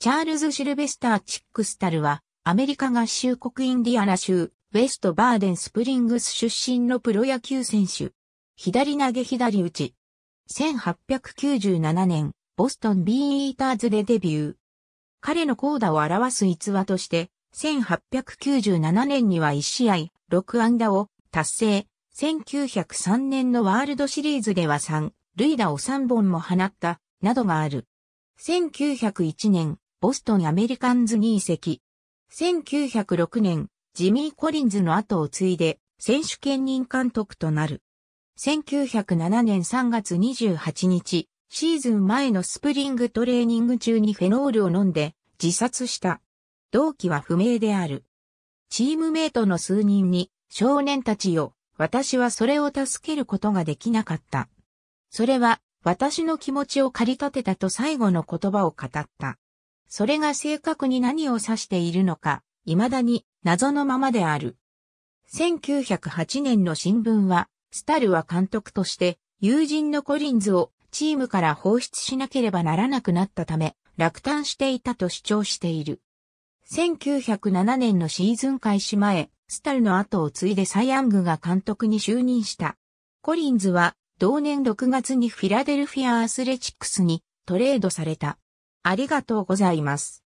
チャールズ・シルベスター・チックスタルは、アメリカ合衆国インディアナ州、ウェストバーデン・スプリングス出身のプロ野球選手。左投げ左打ち。1897年、ボストン・ビーン・イーターズでデビュー。彼の高打を表す逸話として、1897年には1試合、6安打を達成。1903年のワールドシリーズでは3、塁打を3本も放った、などがある。1901年、ボストンアメリカンズに移籍。1906年、ジミー・コリンズの後を継いで、選手兼任監督となる。1907年3月28日、シーズン前のスプリングトレーニング中にフェノールを飲んで自殺した。動機は不明である。チームメイトの数人に、少年たちよ、私はそれを助けることができなかった。それは、私の気持ちを駆り立てたと最後の言葉を語った。それが正確に何を指しているのか、未だに謎のままである。1908年の新聞は、スタルは監督として、友人のコリンズをチームから放出しなければならなくなったため、落胆していたと主張している。1907年のシーズン開始前、スタルの後を継いでサイアングが監督に就任した。コリンズは同年6月にフィラデルフィアアスレチックスにトレードされた。ありがとうございます。